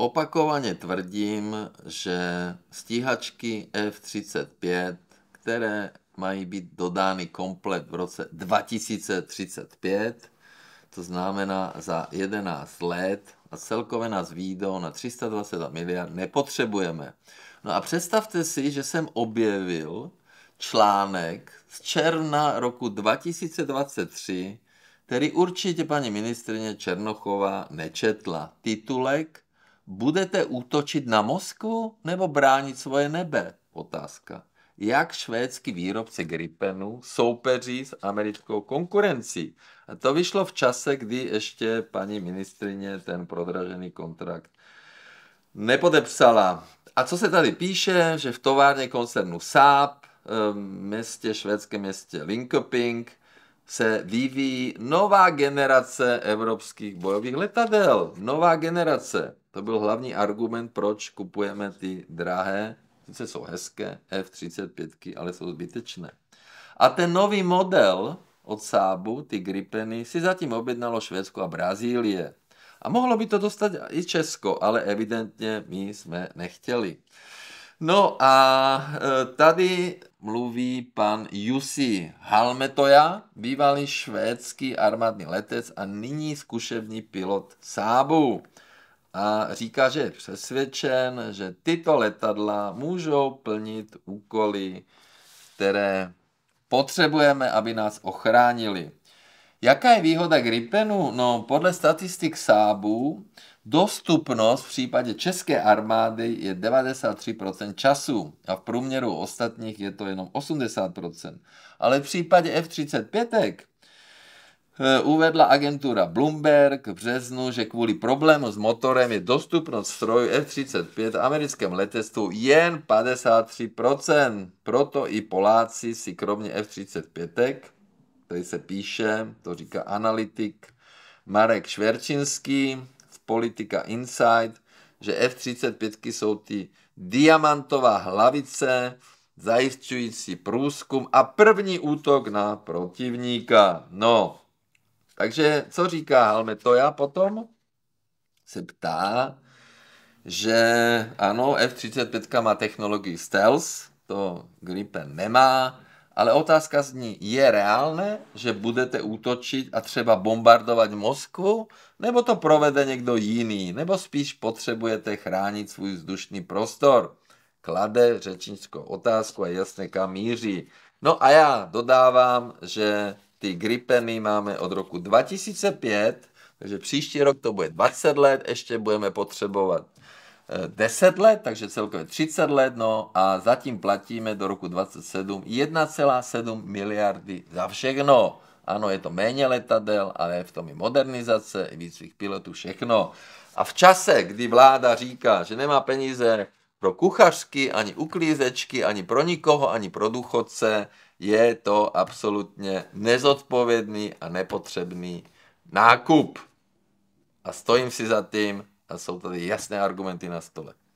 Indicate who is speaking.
Speaker 1: Opakovaně tvrdím, že stíhačky F-35, které mají být dodány komplet v roce 2035, to znamená za 11 let a celkově nás výjdou na 320 miliard, nepotřebujeme. No a představte si, že jsem objevil článek z června roku 2023, který určitě paní ministrině Černochová nečetla. Titulek Budete útočit na Moskvu nebo bránit svoje nebe? Otázka. Jak švédský výrobce Gripenu soupeří s americkou konkurencí? A to vyšlo v čase, kdy ještě paní ministrině ten prodražený kontrakt nepodepsala. A co se tady píše, že v továrně koncernu Saab, ehm, městě, švédském městě Linköping, se vyvíjí nová generace evropských bojových letadel. Nová generace. To byl hlavní argument, proč kupujeme ty drahé, sice jsou hezké, F-35, ale jsou zbytečné. A ten nový model od Sábu, ty Gripeny, si zatím objednalo Švédsko a Brazílie. A mohlo by to dostat i Česko, ale evidentně my jsme nechtěli. No a e, tady mluví pan Jussi Halmetoja, bývalý švédský armádní letec a nyní zkušební pilot Sábu a říká, že je přesvědčen, že tyto letadla můžou plnit úkoly, které potřebujeme, aby nás ochránili. Jaká je výhoda Gripenu? No, podle statistik Sábu dostupnost v případě české armády je 93% času a v průměru ostatních je to jenom 80%. Ale v případě F-35 Eh, uvedla agentura Bloomberg v březnu, že kvůli problému s motorem je dostupnost strojů F-35 v americkém letectvu jen 53%. Proto i Poláci si kromě F-35, který se píše, to říká analytik Marek Šverčinský z Politika Insight, že F-35 jsou ty diamantová hlavice, zajišťující průzkum a první útok na protivníka. No, takže co říká Halmetoja potom? Se ptá, že ano, F-35 má technologii stealth, to Gripen nemá, ale otázka zní, je reálné, že budete útočit a třeba bombardovat Moskvu, nebo to provede někdo jiný, nebo spíš potřebujete chránit svůj vzdušný prostor? Klade řečnickou otázku a jasně kam míří. No a já dodávám, že ty gripeny máme od roku 2005, takže příští rok to bude 20 let, ještě budeme potřebovat 10 eh, let, takže celkově 30 let, no a zatím platíme do roku 27 1,7 miliardy za všechno. Ano, je to méně letadel, ale je v tom i modernizace, i svých pilotů, všechno. A v čase, kdy vláda říká, že nemá peníze pro kuchařky, ani uklízečky, ani pro nikoho, ani pro důchodce. Je to absolutně nezodpovědný a nepotřebný nákup. A stojím si za tím a jsou tady jasné argumenty na stole.